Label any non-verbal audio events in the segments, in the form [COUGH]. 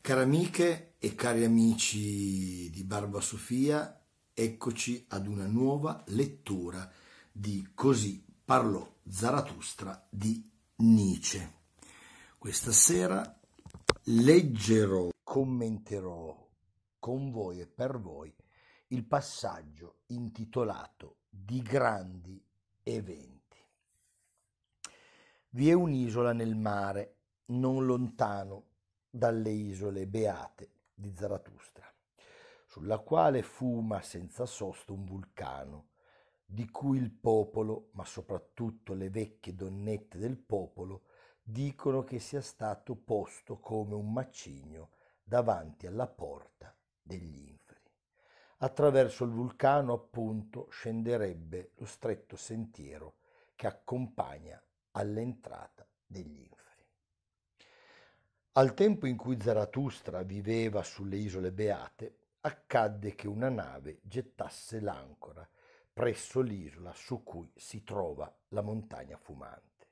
Cari amiche e cari amici di Barba Sofia, eccoci ad una nuova lettura di Così parlò Zaratustra di Nietzsche. Questa sera leggerò, commenterò con voi e per voi il passaggio intitolato Di grandi e 2020. Vi è un'isola nel mare, non lontano dalle isole Beate di Zarathustra, sulla quale fuma senza sosta un vulcano, di cui il popolo, ma soprattutto le vecchie donnette del popolo, dicono che sia stato posto come un macigno davanti alla porta degli inferi. Attraverso il vulcano appunto scenderebbe lo stretto sentiero che accompagna all'entrata degli inferi. Al tempo in cui Zarathustra viveva sulle isole Beate, accadde che una nave gettasse l'ancora presso l'isola su cui si trova la montagna fumante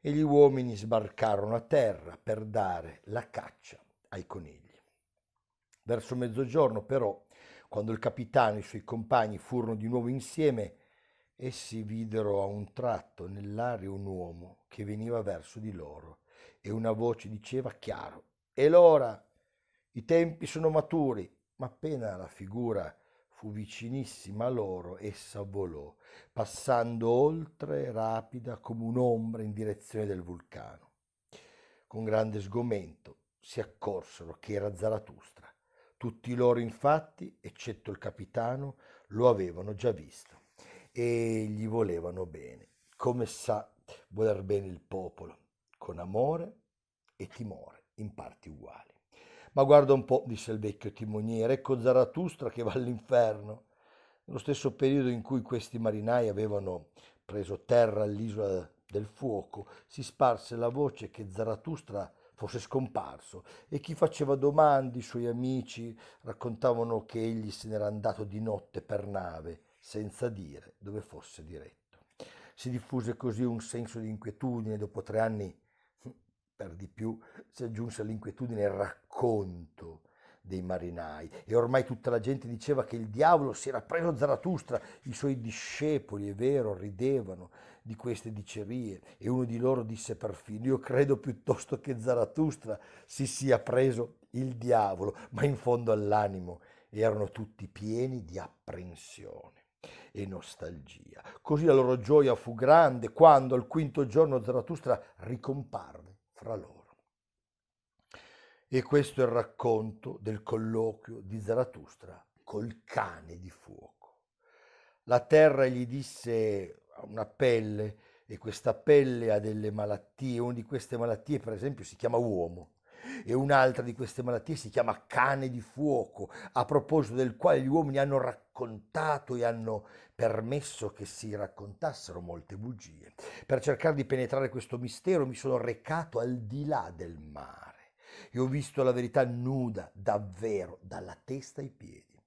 e gli uomini sbarcarono a terra per dare la caccia ai conigli. Verso mezzogiorno però quando il capitano e i suoi compagni furono di nuovo insieme, essi videro a un tratto nell'aria un uomo che veniva verso di loro e una voce diceva chiaro, E l'ora, i tempi sono maturi, ma appena la figura fu vicinissima a loro, essa volò, passando oltre rapida come un'ombra in direzione del vulcano. Con grande sgomento si accorsero che era Zaratustra tutti loro infatti, eccetto il capitano, lo avevano già visto e gli volevano bene, come sa voler bene il popolo, con amore e timore, in parti uguali. Ma guarda un po', disse il vecchio timoniere, ecco Zaratustra che va all'inferno. Nello stesso periodo in cui questi marinai avevano preso terra all'isola del fuoco, si sparse la voce che Zaratustra fosse scomparso e chi faceva domande, i suoi amici, raccontavano che egli se n'era andato di notte per nave, senza dire dove fosse diretto. Si diffuse così un senso di inquietudine, dopo tre anni per di più si aggiunse all'inquietudine il racconto dei marinai e ormai tutta la gente diceva che il diavolo si era preso Zaratustra, i suoi discepoli, è vero, ridevano di queste dicerie e uno di loro disse perfino io credo piuttosto che Zaratustra si sia preso il diavolo, ma in fondo all'animo erano tutti pieni di apprensione e nostalgia. Così la loro gioia fu grande quando al quinto giorno Zaratustra ricomparve fra loro. E questo è il racconto del colloquio di Zarathustra col cane di fuoco. La terra gli disse ha una pelle e questa pelle ha delle malattie, una di queste malattie per esempio si chiama uomo e un'altra di queste malattie si chiama cane di fuoco, a proposito del quale gli uomini hanno raccontato e hanno permesso che si raccontassero molte bugie. Per cercare di penetrare questo mistero mi sono recato al di là del mare e ho visto la verità nuda, davvero, dalla testa ai piedi.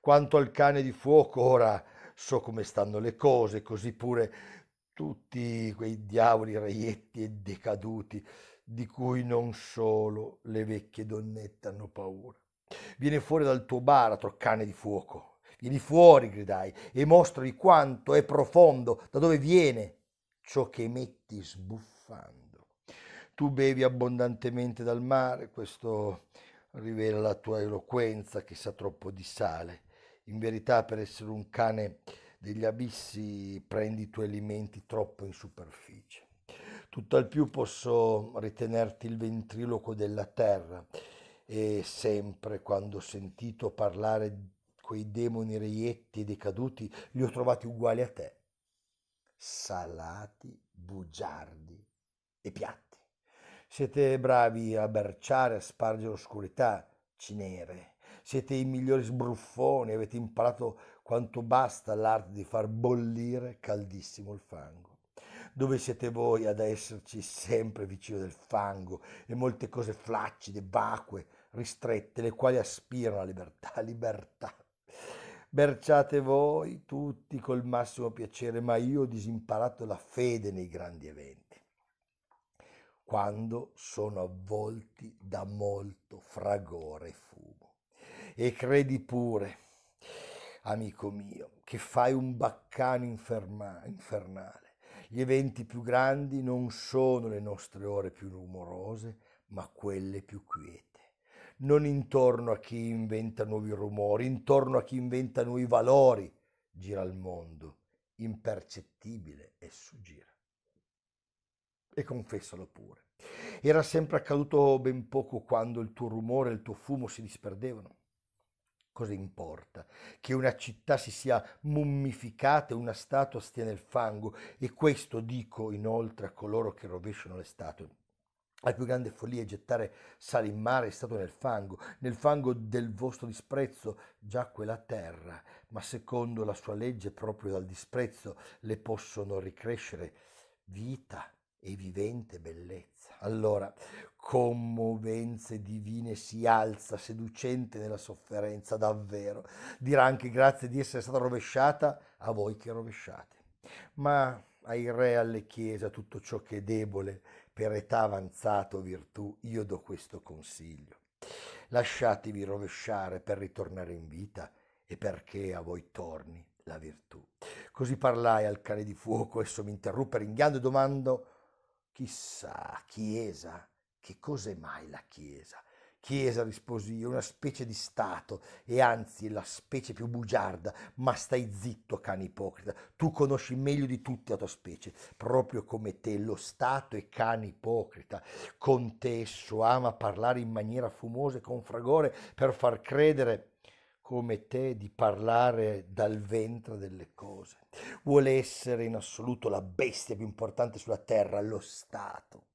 Quanto al cane di fuoco, ora so come stanno le cose, così pure tutti quei diavoli reietti e decaduti di cui non solo le vecchie donnette hanno paura. Vieni fuori dal tuo baratro, cane di fuoco. Vieni fuori, gridai, e mostrami quanto è profondo, da dove viene ciò che metti sbuffando. Tu bevi abbondantemente dal mare, questo rivela la tua eloquenza che sa troppo di sale. In verità, per essere un cane degli abissi, prendi i tuoi alimenti troppo in superficie. Tutto al più posso ritenerti il ventriloquo della terra e sempre quando ho sentito parlare di quei demoni reietti e decaduti, li ho trovati uguali a te, salati, bugiardi e piatti. Siete bravi a berciare, a spargere oscurità, cinere. Siete i migliori sbruffoni, avete imparato quanto basta l'arte di far bollire caldissimo il fango. Dove siete voi ad esserci sempre vicino del fango e molte cose flaccide, vacue, ristrette, le quali aspirano a libertà, [LAUGHS] libertà. Berciate voi tutti col massimo piacere, ma io ho disimparato la fede nei grandi eventi quando sono avvolti da molto fragore e fumo. E credi pure, amico mio, che fai un baccano inferma- infernale. Gli eventi più grandi non sono le nostre ore più rumorose, ma quelle più quiete. Non intorno a chi inventa nuovi rumori, intorno a chi inventa nuovi valori, gira il mondo, impercettibile e suggira e confessalo pure. Era sempre accaduto ben poco quando il tuo rumore e il tuo fumo si disperdevano. Cosa importa che una città si sia mummificata e una statua stia nel fango? E questo dico inoltre a coloro che rovesciano le statue. La più grande follia è gettare sale in mare e stato nel fango, nel fango del vostro disprezzo giacque la terra, ma secondo la sua legge proprio dal disprezzo le possono ricrescere vita e vivente bellezza. Allora, commovenze divine si alza, seducente nella sofferenza, davvero. Dirà anche grazie di essere stata rovesciata a voi che rovesciate. Ma ai re, alle chiese, a tutto ciò che è debole, per età avanzata o virtù, io do questo consiglio. Lasciatevi rovesciare per ritornare in vita e perché a voi torni la virtù. Così parlai al cane di fuoco, esso mi interruppe ringhiando e domando Chissà, Chiesa, che cos'è mai la Chiesa? Chiesa, risposi io, una specie di Stato, e anzi la specie più bugiarda, ma stai zitto, cane ipocrita, tu conosci meglio di tutti la tua specie, proprio come te, lo Stato è cane ipocrita, con te esso ama parlare in maniera fumosa e con fragore per far credere come te di parlare dal ventre delle cose. Vuole essere in assoluto la bestia più importante sulla terra, lo Stato.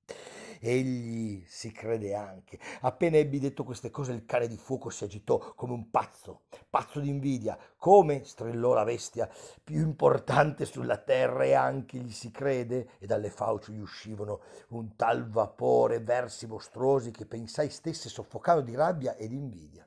Egli si crede anche. Appena ebbi detto queste cose, il cane di fuoco si agitò come un pazzo, pazzo d'invidia. Come? strillò la bestia più importante sulla terra e anche gli si crede. E dalle fauci gli uscivano un tal vapore, versi mostruosi che pensai stesse soffocando di rabbia ed invidia.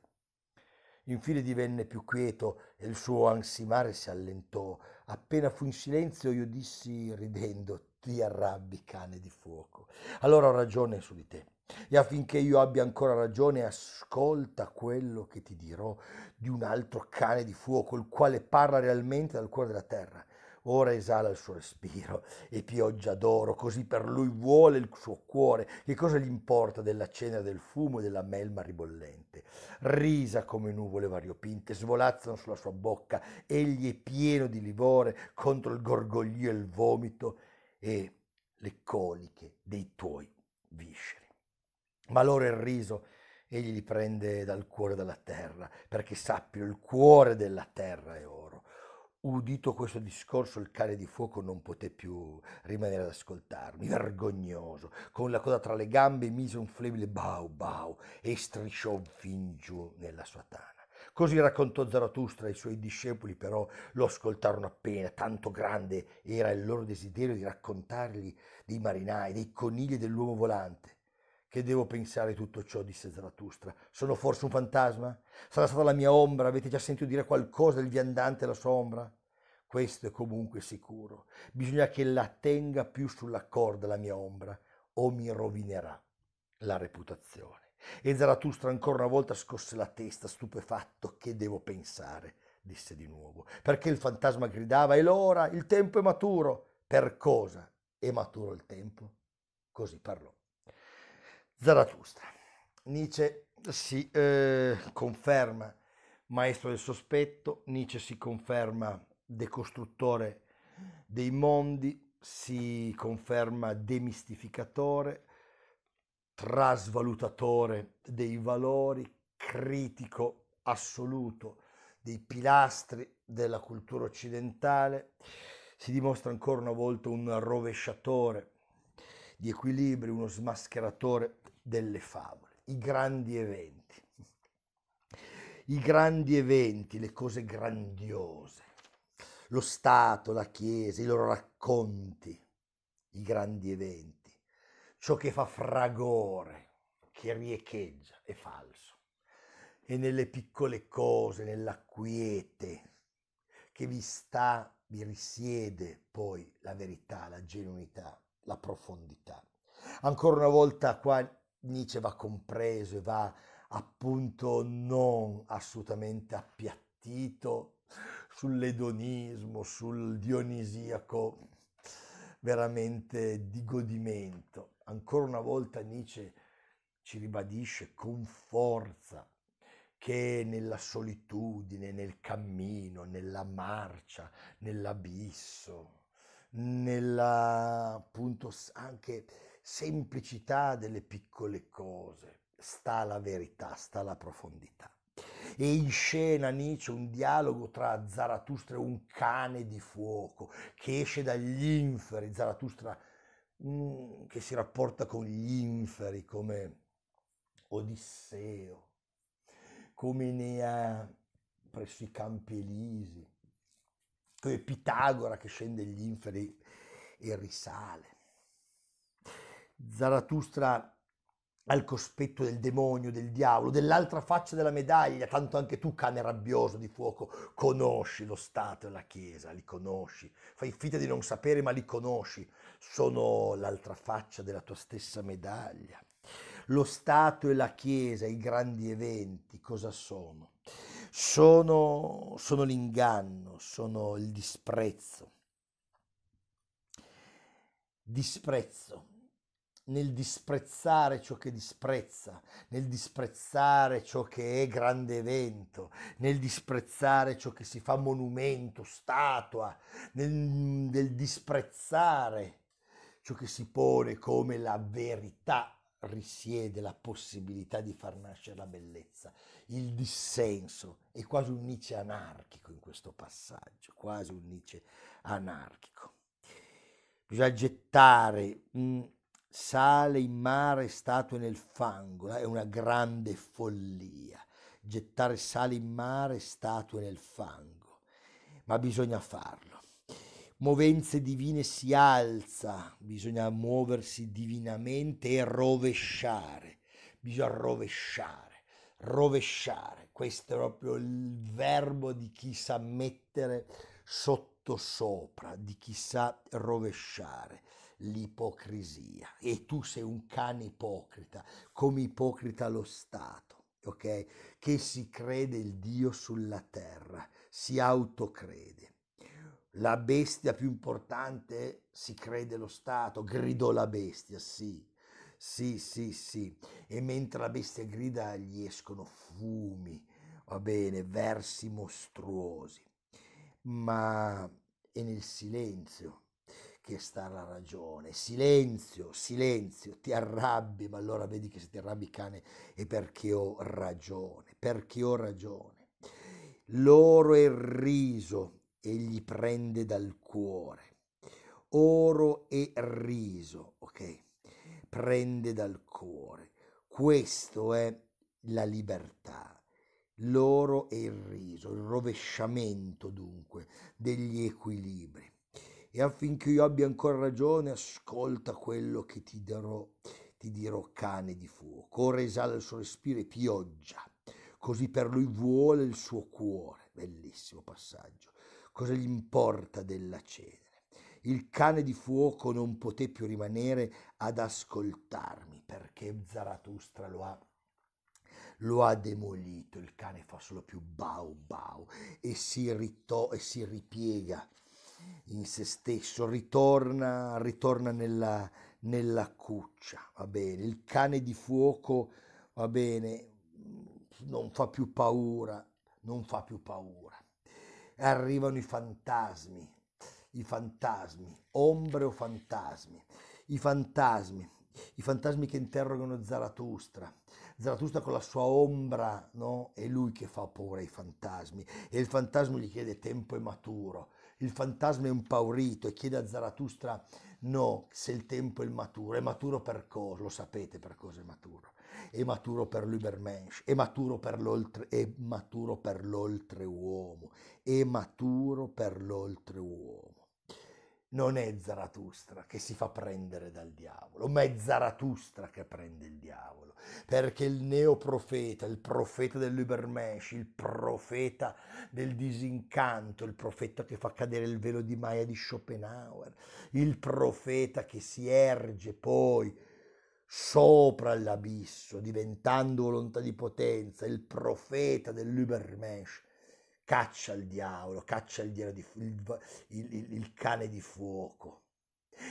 Infine divenne più quieto e il suo ansimare si allentò. Appena fu in silenzio io dissi ridendo, ti arrabbi cane di fuoco. Allora ho ragione su di te. E affinché io abbia ancora ragione, ascolta quello che ti dirò di un altro cane di fuoco, il quale parla realmente dal cuore della terra. Ora esala il suo respiro e pioggia d'oro, così per lui vuole il suo cuore. Che cosa gli importa della cenere, del fumo e della melma ribollente? Risa come nuvole variopinte, svolazzano sulla sua bocca, egli è pieno di livore contro il gorgoglio e il vomito e le coliche dei tuoi visceri. Ma allora il riso egli li prende dal cuore della terra, perché sappiano il cuore della terra è oro. Udito questo discorso, il cane di fuoco non poté più rimanere ad ascoltarmi, vergognoso. Con la coda tra le gambe mise un flebile bau bau e strisciò fin giù nella sua tana. Così raccontò Zaratustra ai suoi discepoli, però lo ascoltarono appena, tanto grande era il loro desiderio di raccontargli dei marinai, dei conigli e dell'uomo volante. Che devo pensare tutto ciò, disse Zarathustra. Sono forse un fantasma? Sarà stata la mia ombra? Avete già sentito dire qualcosa del viandante e la sua ombra? Questo è comunque sicuro. Bisogna che la tenga più sulla corda la mia ombra, o mi rovinerà la reputazione. E Zarathustra ancora una volta scosse la testa, stupefatto. Che devo pensare? disse di nuovo. Perché il fantasma gridava: è l'ora, il tempo è maturo. Per cosa è maturo il tempo? Così parlò. Zarathustra. Nietzsche si eh, conferma maestro del sospetto, Nietzsche si conferma decostruttore dei mondi, si conferma demistificatore, trasvalutatore dei valori, critico assoluto dei pilastri della cultura occidentale, si dimostra ancora una volta un rovesciatore di equilibri, uno smascheratore delle favole, i grandi eventi, i grandi eventi, le cose grandiose lo Stato, la Chiesa, i loro racconti, i grandi eventi, ciò che fa fragore, che riecheggia, è falso. E nelle piccole cose, nella quiete che vi sta, vi risiede poi la verità, la genuinità, la profondità. Ancora una volta qua Nietzsche va compreso e va appunto non assolutamente appiattito sull'edonismo, sul dionisiaco veramente di godimento. Ancora una volta Nietzsche ci ribadisce con forza che nella solitudine, nel cammino, nella marcia, nell'abisso, nella appunto anche semplicità delle piccole cose, sta la verità, sta la profondità e in scena Nietzsche un dialogo tra Zarathustra e un cane di fuoco che esce dagli inferi, Zarathustra mm, che si rapporta con gli inferi come Odisseo, come Enea presso i campi Elisi, come Pitagora che scende gli inferi e risale. Zarathustra al cospetto del demonio, del diavolo, dell'altra faccia della medaglia, tanto anche tu, cane rabbioso di fuoco, conosci lo Stato e la Chiesa, li conosci, fai finta di non sapere ma li conosci, sono l'altra faccia della tua stessa medaglia. Lo Stato e la Chiesa, i grandi eventi, cosa sono? Sono, sono l'inganno, sono il disprezzo. Disprezzo, nel disprezzare ciò che disprezza, nel disprezzare ciò che è grande evento, nel disprezzare ciò che si fa monumento, statua, nel, nel disprezzare ciò che si pone come la verità risiede la possibilità di far nascere la bellezza. Il dissenso è quasi un Nietzsche anarchico in questo passaggio, quasi un Nietzsche anarchico. Bisogna gettare... Mh, mm, sale in mare statue nel fango, eh, è una grande follia, gettare sale in mare statue nel fango, ma bisogna farlo. Movenze divine si alza, bisogna muoversi divinamente e rovesciare, bisogna rovesciare, rovesciare, questo è proprio il verbo di chi sa mettere sotto sopra, di chi sa rovesciare l'ipocrisia. E tu sei un cane ipocrita, come ipocrita lo Stato. Ok? Che si crede il Dio sulla terra, si autocrede la bestia più importante si crede lo Stato, gridò la bestia, sì, sì, sì, sì, e mentre la bestia grida gli escono fumi, va bene, versi mostruosi, ma è nel silenzio che sta la ragione. Silenzio, silenzio, ti arrabbi, ma allora vedi che se ti arrabbi cane è perché ho ragione, perché ho ragione. L'oro e il riso e gli prende dal cuore. Oro e riso, ok? Prende dal cuore. Questo è la libertà l'oro e il riso, il rovesciamento dunque degli equilibri e affinché io abbia ancora ragione, ascolta quello che ti darò, ti dirò cane di fuoco. Ora esala il suo respiro e pioggia, così per lui vuole il suo cuore. Bellissimo passaggio. Cosa gli importa della cena? Il cane di fuoco non poté più rimanere ad ascoltarmi perché Zaratustra lo ha lo ha demolito, il cane fa solo più bau bau e si, ritò, e si ripiega in se stesso, ritorna, ritorna nella, nella cuccia, va bene, il cane di fuoco, va bene, non fa più paura, non fa più paura. Arrivano i fantasmi, i fantasmi, ombre o fantasmi, i fantasmi, i fantasmi che interrogano Zaratustra. Zaratustra con la sua ombra, no? È lui che fa paura ai fantasmi e il fantasma gli chiede tempo e maturo il fantasma è impaurito e chiede a Zaratustra no, se il tempo è maturo, è maturo per cosa? Lo sapete per cosa è maturo. È maturo per l'Ubermensch, è maturo per l'oltre, è maturo per l'oltreuomo, è maturo per l'oltreuomo non è Zaratustra che si fa prendere dal diavolo, ma è Zaratustra che prende il diavolo, perché il neoprofeta, il profeta dell'Ubermesh, il profeta del disincanto, il profeta che fa cadere il velo di Maya di Schopenhauer, il profeta che si erge poi sopra l'abisso, diventando volontà di potenza, il profeta dell'Ubermesh, caccia il diavolo, caccia il, diavolo di, il, il, il cane di fuoco.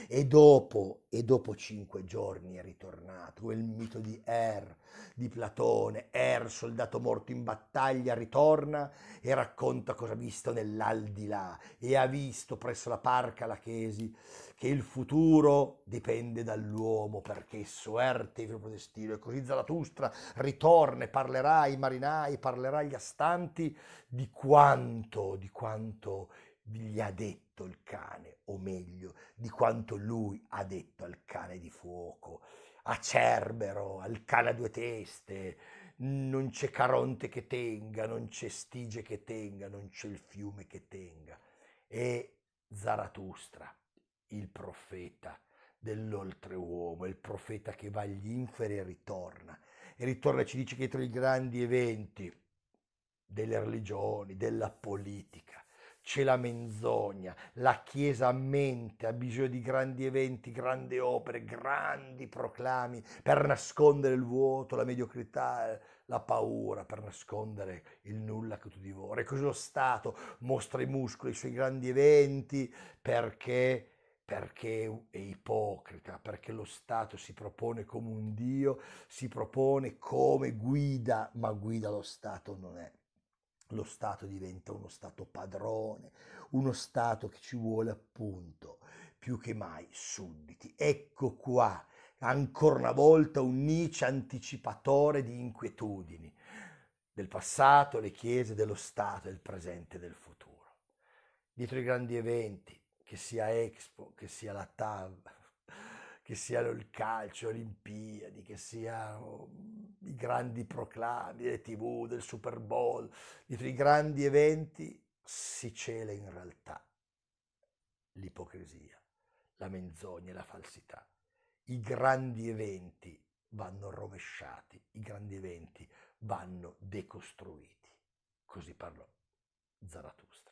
E dopo, e dopo cinque giorni è ritornato quel mito di Er, di Platone. Er, soldato morto in battaglia, ritorna e racconta cosa ha visto nell'aldilà. E ha visto presso la parca Lachesi che il futuro dipende dall'uomo, perché esso Er il proprio destino. E così Zaratustra ritorna e parlerà ai marinai, parlerà agli astanti di quanto, di quanto gli ha detto detto il cane, o meglio, di quanto lui ha detto al cane di fuoco, a Cerbero, al cane a due teste, non c'è Caronte che tenga, non c'è Stige che tenga, non c'è il fiume che tenga. E Zaratustra, il profeta dell'oltreuomo, il profeta che va agli inferi e ritorna. E ritorna e ci dice che tra i grandi eventi delle religioni, della politica, c'è la menzogna, la Chiesa mente, ha bisogno di grandi eventi, grandi opere, grandi proclami per nascondere il vuoto, la mediocrità, la paura, per nascondere il nulla che tu divori. E così lo Stato mostra i muscoli, i suoi grandi eventi perché perché è ipocrita, perché lo Stato si propone come un Dio, si propone come guida, ma guida lo Stato non è lo Stato diventa uno Stato padrone, uno Stato che ci vuole appunto più che mai sudditi. Ecco qua, ancora una volta, un Nietzsche anticipatore di inquietudini del passato, le chiese, dello Stato, del presente e del futuro. Dietro i grandi eventi, che sia Expo, che sia la TAV, che siano il calcio, le Olimpiadi, che siano mhmm, i grandi proclami, le tv, del Super Bowl, i grandi eventi si cela in realtà l'ipocrisia, la menzogna e la falsità. I grandi eventi vanno rovesciati, i grandi eventi vanno decostruiti. Così parlò Zarathustra.